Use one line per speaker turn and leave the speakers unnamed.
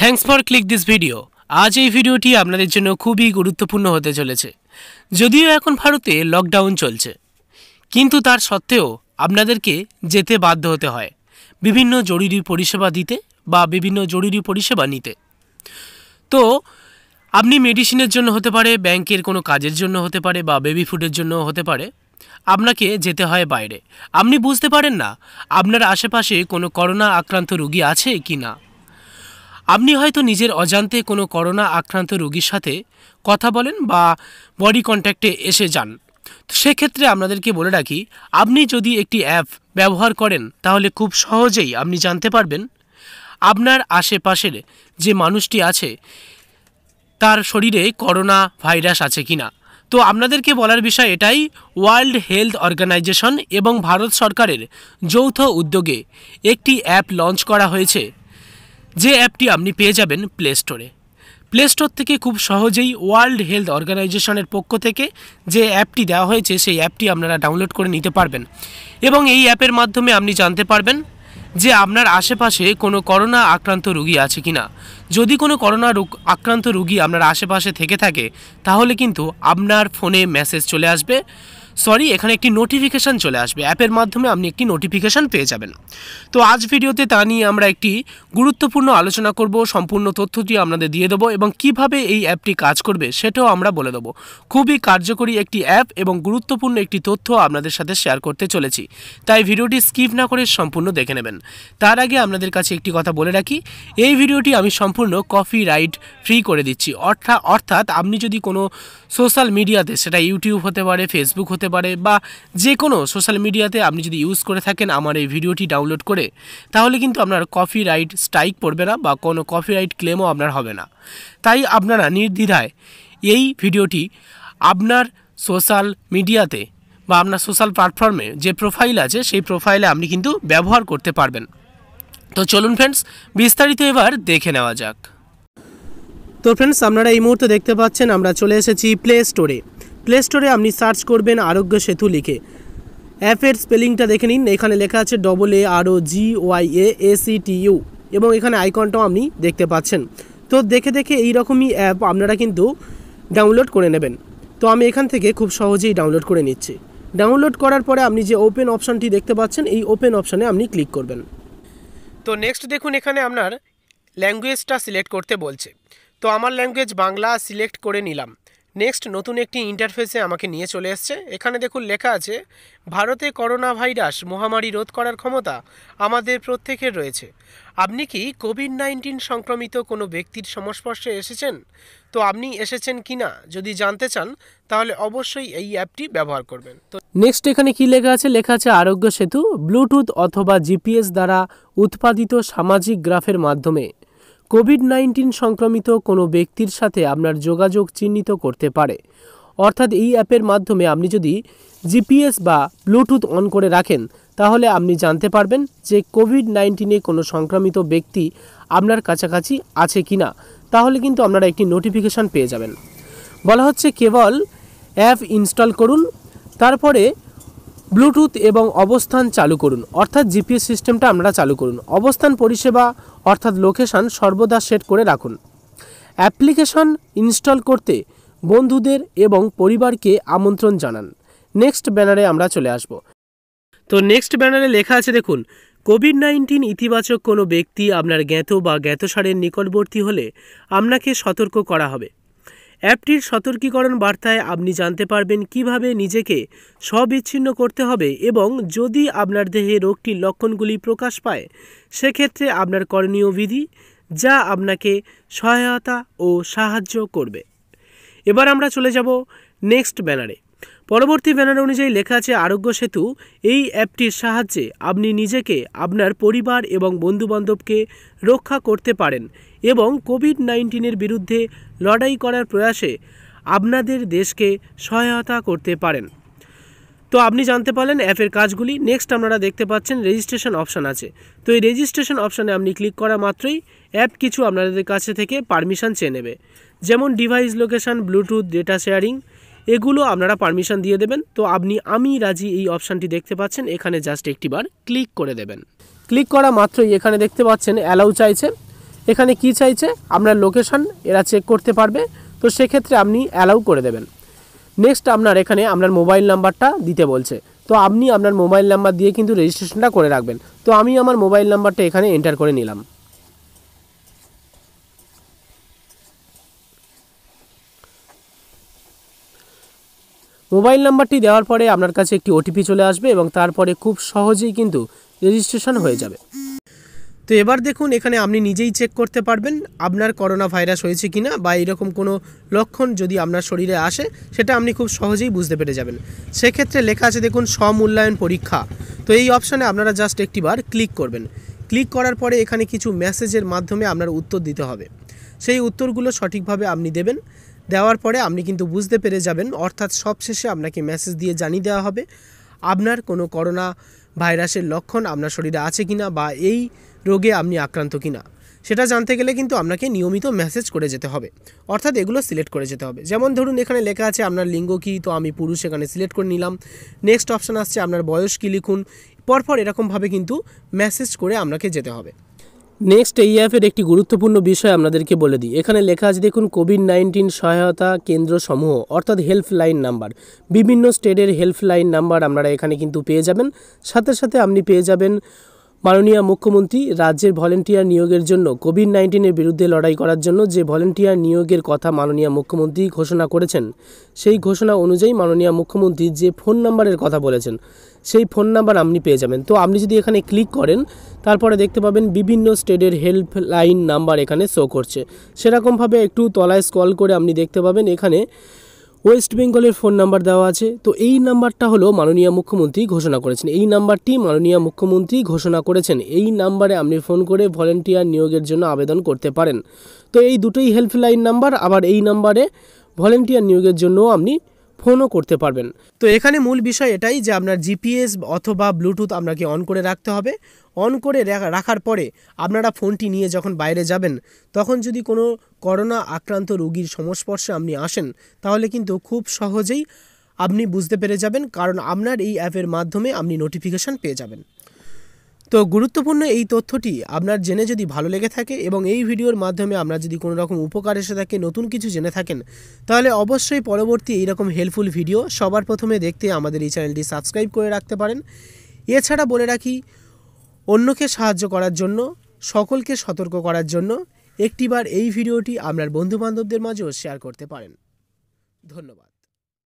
thanks for click this video আজ এই ভিডিওটি আপনাদের জন্য খুবই গুরুত্বপূর্ণ হতে চলেছে যদিও এখন ভারতে লকডাউন চলছে কিন্তু তার সত্ত্বেও আপনাদেরকে যেতে বাধ্য হতে হয় বিভিন্ন জরুরি পরিষেবা দিতে বা বিভিন্ন জরুরি পরিষেবা নিতে তো আপনি মেডিসিনের জন্য হতে পারে ব্যাংকের কোনো কাজের জন্য হতে পারে বা বেবি ফুডের জন্য হতে পারে আপনাকে যেতে হয় বাইরে আপনি বুঝতে পারেন না আপনার আশেপাশে কোনো করোনা আক্রান্ত রুগী আছে কি না আপনি হয়তো নিজের অজান্তে কোনো করোনা আক্রান্ত রোগীর সাথে কথা বলেন বা বডি কন্ট্যাক্টে এসে যান সেক্ষেত্রে আপনাদেরকে বলে রাখি আপনি যদি একটি অ্যাপ ব্যবহার করেন তাহলে খুব সহজেই আপনি জানতে পারবেন আপনার আশেপাশের যে মানুষটি আছে তার শরীরে করোনা ভাইরাস আছে কি না তো আপনাদেরকে বলার বিষয় এটাই ওয়ার্ল্ড হেলথ অর্গানাইজেশন এবং ভারত সরকারের যৌথ উদ্যোগে একটি অ্যাপ লঞ্চ করা হয়েছে যে অ্যাপটি আপনি পেয়ে যাবেন প্লে স্টোরে প্লে স্টোর থেকে খুব সহজেই ওয়ার্ল্ড হেলথ অর্গানাইজেশনের পক্ষ থেকে যে অ্যাপটি দেওয়া হয়েছে সেই অ্যাপটি আপনারা ডাউনলোড করে নিতে পারবেন এবং এই অ্যাপের মাধ্যমে আপনি জানতে পারবেন যে আপনার আশেপাশে কোনো করোনা আক্রান্ত রুগী আছে কি না যদি কোনো করোনা আক্রান্ত রুগী আপনার আশেপাশে থেকে থাকে তাহলে কিন্তু আপনার ফোনে মেসেজ চলে আসবে সরি এখানে একটি নোটিফিকেশান চলে আসবে অ্যাপের মাধ্যমে আপনি একটি নোটিফিকেশান পেয়ে যাবেন তো আজ ভিডিওতে তা নিয়ে আমরা একটি গুরুত্বপূর্ণ আলোচনা করব সম্পূর্ণ তথ্যটি আপনাদের দিয়ে দেবো এবং কিভাবে এই অ্যাপটি কাজ করবে সেটাও আমরা বলে দেবো খুবই কার্যকরী একটি অ্যাপ এবং গুরুত্বপূর্ণ একটি তথ্য আপনাদের সাথে শেয়ার করতে চলেছি তাই ভিডিওটি স্কিপ না করে সম্পূর্ণ দেখে নেবেন তার আগে আপনাদের কাছে একটি কথা বলে রাখি এই ভিডিওটি আমি সম্পূর্ণ কফি রাইড ফ্রি করে দিচ্ছি অর্থাৎ অর্থাৎ আপনি যদি কোনো সোশ্যাল মিডিয়াতে সেটা ইউটিউব হতে পারে ফেসবুক হতে করতে পারে বা যে কোনো সোশ্যাল মিডিয়াতে আপনি যদি ইউজ করে থাকেন আমার এই ভিডিওটি ডাউনলোড করে তাহলে কিন্তু আপনার রাইট স্ট্রাইক পড়বে না বা কোনো রাইট ক্লেমও আপনার হবে না তাই আপনারা নির্দ্বিধায় এই ভিডিওটি আপনার সোশ্যাল মিডিয়াতে বা আপনার সোশ্যাল প্ল্যাটফর্মে যে প্রোফাইল আছে সেই প্রোফাইলে আপনি কিন্তু ব্যবহার করতে পারবেন তো চলুন ফ্রেন্ডস বিস্তারিত এবার দেখে নেওয়া যাক তো ফ্রেন্ডস আপনারা এই মুহূর্তে দেখতে পাচ্ছেন আমরা চলে এসেছি প্লে স্টোরে প্লে স্টোরে আপনি সার্চ করবেন আরোগ্য সেতু লিখে অ্যাপের স্পেলিংটা দেখে নিন এখানে লেখা আছে ডবল এ আরও G Y A A C T U এবং এখানে আইকনটাও আপনি দেখতে পাচ্ছেন তো দেখে দেখে এই রকমই অ্যাপ আপনারা কিন্তু ডাউনলোড করে নেবেন তো আমি এখান থেকে খুব সহজেই ডাউনলোড করে নিচ্ছি ডাউনলোড করার পরে আপনি যে ওপেন অপশানটি দেখতে পাচ্ছেন এই ওপেন অপশানে আপনি ক্লিক করবেন তো নেক্সট দেখুন এখানে আপনার ল্যাঙ্গুয়েজটা সিলেক্ট করতে বলছে তো আমার ল্যাঙ্গুয়েজ বাংলা সিলেক্ট করে নিলাম নেক্সট নতুন একটি ইন্টারফেসে আমাকে নিয়ে চলে এসছে এখানে দেখুন লেখা আছে ভারতে করোনা ভাইরাস মহামারী রোধ করার ক্ষমতা আমাদের প্রত্যেকের রয়েছে আপনি কি কোভিড নাইন্টিন সংক্রমিত কোনো ব্যক্তির সংস্পর্শে এসেছেন তো আপনি এসেছেন কি না যদি জানতে চান তাহলে অবশ্যই এই অ্যাপটি ব্যবহার করবেন তো নেক্সট এখানে কি লেখা আছে লেখা আছে আরোগ্য সেতু ব্লুটুথ অথবা জিপিএস দ্বারা উৎপাদিত সামাজিক গ্রাফের মাধ্যমে কোভিড নাইন্টিন সংক্রমিত কোনো ব্যক্তির সাথে আপনার যোগাযোগ চিহ্নিত করতে পারে অর্থাৎ এই অ্যাপের মাধ্যমে আপনি যদি জিপিএস বা ব্লুটুথ অন করে রাখেন তাহলে আপনি জানতে পারবেন যে কোভিড নাইন্টিনে কোনো সংক্রমিত ব্যক্তি আপনার কাছাকাছি আছে কি না তাহলে কিন্তু আপনারা একটি নোটিফিকেশান পেয়ে যাবেন বলা হচ্ছে কেবল অ্যাপ ইনস্টল করুন তারপরে ব্লুটুথ এবং অবস্থান চালু করুন অর্থাৎ জিপিএস সিস্টেমটা আমরা চালু করুন অবস্থান পরিষেবা অর্থাৎ লোকেশান সর্বদা সেট করে রাখুন অ্যাপ্লিকেশন ইনস্টল করতে বন্ধুদের এবং পরিবারকে আমন্ত্রণ জানান নেক্সট ব্যানারে আমরা চলে আসব তো নেক্সট ব্যানারে লেখা আছে দেখুন কোভিড নাইন্টিন ইতিবাচক কোনো ব্যক্তি আপনার জ্ঞাত বা জ্ঞাতসারের নিকটবর্তী হলে আপনাকে সতর্ক করা হবে অ্যাপটির সতর্কীকরণ বার্তায় আপনি জানতে পারবেন কিভাবে নিজেকে স্ববিচ্ছিন্ন করতে হবে এবং যদি আপনার দেহে রোগটির লক্ষণগুলি প্রকাশ পায় সেক্ষেত্রে আপনার করণীয় বিধি যা আপনাকে সহায়তা ও সাহায্য করবে এবার আমরা চলে যাব নেক্সট ব্যানারে পরবর্তী ব্যানার অনুযায়ী লেখা আছে আরোগ্য সেতু এই অ্যাপটির সাহায্যে আপনি নিজেকে আপনার পরিবার এবং বন্ধুবান্ধবকে রক্ষা করতে পারেন এবং কোভিড নাইন্টিনের বিরুদ্ধে লড়াই করার প্রয়াসে আপনাদের দেশকে সহায়তা করতে পারেন তো আপনি জানতে পারলেন অ্যাপের কাজগুলি নেক্সট আপনারা দেখতে পাচ্ছেন রেজিস্ট্রেশন অপশান আছে তো এই রেজিস্ট্রেশন অপশানে আপনি ক্লিক করা মাত্রই অ্যাপ কিছু আপনাদের কাছে থেকে পারমিশন চেয়ে নেবে যেমন device location bluetooth data sharing এগুলো আপনারা পারমিশন দিয়ে দেবেন তো আপনি আমি রাজি এই অপশানটি দেখতে পাচ্ছেন এখানে জাস্ট একটিবার ক্লিক করে দেবেন ক্লিক করা মাত্রই এখানে দেখতে পাচ্ছেন অ্যালাউ চাইছে এখানে কি চাইছে আপনার লোকেশান এরা চেক করতে পারবে তো সেক্ষেত্রে আপনি অ্যালাউ করে দেবেন নেক্সট আপনার এখানে আপনার মোবাইল নাম্বারটা দিতে বলছে তো আপনি আপনার মোবাইল নাম্বার দিয়ে কিন্তু রেজিস্ট্রেশনটা করে রাখবেন তো আমি আমার মোবাইল নাম্বারটা এখানে এন্টার করে নিলাম মোবাইল নাম্বারটি দেওয়ার পরে আপনার কাছে একটি ওটিপি চলে আসবে এবং তারপরে খুব সহজেই কিন্তু রেজিস্ট্রেশন হয়ে যাবে তো এবার দেখুন এখানে আপনি নিজেই চেক করতে পারবেন আপনার করোনা ভাইরাস হয়েছে কিনা বা এরকম কোনো লক্ষণ যদি আপনার শরীরে আসে সেটা আপনি খুব সহজেই বুঝতে পেরে যাবেন সেক্ষেত্রে লেখা আছে দেখুন স্বমূল্যায়ন পরীক্ষা তো এই অপশানে আপনারা জাস্ট একটিবার ক্লিক করবেন ক্লিক করার পরে এখানে কিছু মেসেজের মাধ্যমে আপনার উত্তর দিতে হবে সেই উত্তরগুলো সঠিকভাবে আপনি দেবেন দেওয়ার পরে আপনি কিন্তু বুঝতে পেরে যাবেন অর্থাৎ সবশেষে আপনাকে মেসেজ দিয়ে জানিয়ে দেওয়া হবে আপনার কোনো করোনা ভাইরাসের লক্ষণ আপনার শরীরে আছে কিনা বা এই রোগে আপনি আক্রান্ত কিনা সেটা জানতে গেলে কিন্তু আপনাকে নিয়মিত মেসেজ করে যেতে হবে অর্থাৎ এগুলো সিলেক্ট করে যেতে হবে যেমন ধরুন এখানে লেখা আছে আপনার লিঙ্গ কী তো আমি পুরুষ এখানে সিলেক্ট করে নিলাম নেক্সট অপশান আসছে আপনার বয়স কী লিখুন পরপর এরকমভাবে কিন্তু মেসেজ করে আপনাকে যেতে হবে নেক্সট এই অ্যাপের একটি গুরুত্বপূর্ণ বিষয় আপনাদেরকে বলে দিই এখানে লেখা আছে দেখুন কোভিড নাইন্টিন সহায়তা কেন্দ্র সমূহ অর্থাৎ হেল্পলাইন নাম্বার বিভিন্ন স্টেটের হেল্পলাইন নাম্বার আপনারা এখানে কিন্তু পেয়ে যাবেন সাথে সাথে আপনি পেয়ে যাবেন মাননীয় মুখ্যমন্ত্রী রাজ্যের ভলেন্টিয়ার নিয়োগের জন্য কোভিড নাইন্টিনের বিরুদ্ধে লড়াই করার জন্য যে ভলেন্টিয়ার নিয়োগের কথা মাননীয় মুখ্যমন্ত্রী ঘোষণা করেছেন সেই ঘোষণা অনুযায়ী মাননীয় মুখ্যমন্ত্রী যে ফোন নাম্বারের কথা বলেছেন সেই ফোন নাম্বার আপনি পেয়ে যাবেন তো আপনি যদি এখানে ক্লিক করেন তারপরে দেখতে পাবেন বিভিন্ন স্টেটের হেল্পলাইন নাম্বার এখানে শো করছে সেরকমভাবে একটু তলায় স্কল করে আপনি দেখতে পাবেন এখানে ওয়েস্ট বেঙ্গলের ফোন নাম্বার দেওয়া আছে তো এই নাম্বারটা হলো মাননীয় মুখ্যমন্ত্রী ঘোষণা করেছেন এই নাম্বারটি মাননীয় মুখ্যমন্ত্রী ঘোষণা করেছেন এই নাম্বারে আপনি ফোন করে ভলেন্টিয়ার নিয়োগের জন্য আবেদন করতে পারেন তো এই দুটোই হেল্পলাইন নাম্বার আবার এই নাম্বারে ভলেন্টিয়ার নিয়োগের জন্যও আপনি ফোনও করতে পারবেন তো এখানে মূল বিষয় এটাই যে আপনার জিপিএস অথবা ব্লুটুথ আপনাকে অন করে রাখতে হবে অন করে রাখার পরে আপনারা ফোনটি নিয়ে যখন বাইরে যাবেন তখন যদি কোনো করোনা আক্রান্ত রোগীর সংস্পর্শে আপনি আসেন তাহলে কিন্তু খুব সহজেই আপনি বুঝতে পেরে যাবেন কারণ আপনার এই অ্যাপের মাধ্যমে আপনি নোটিফিকেশান পেয়ে যাবেন তো গুরুত্বপূর্ণ এই তথ্যটি আপনার জেনে যদি ভালো লেগে থাকে এবং এই ভিডিওর মাধ্যমে আপনার যদি কোনো রকম উপকার এসে থাকে নতুন কিছু জেনে থাকেন তাহলে অবশ্যই পরবর্তী এইরকম হেল্পফুল ভিডিও সবার প্রথমে দেখতে আমাদের এই চ্যানেলটি সাবস্ক্রাইব করে রাখতে পারেন এছাড়া বলে রাখি অন্যকে সাহায্য করার জন্য সকলকে সতর্ক করার জন্য একটিবার এই ভিডিওটি আপনার বন্ধুবান্ধবদের মাঝেও শেয়ার করতে পারেন ধন্যবাদ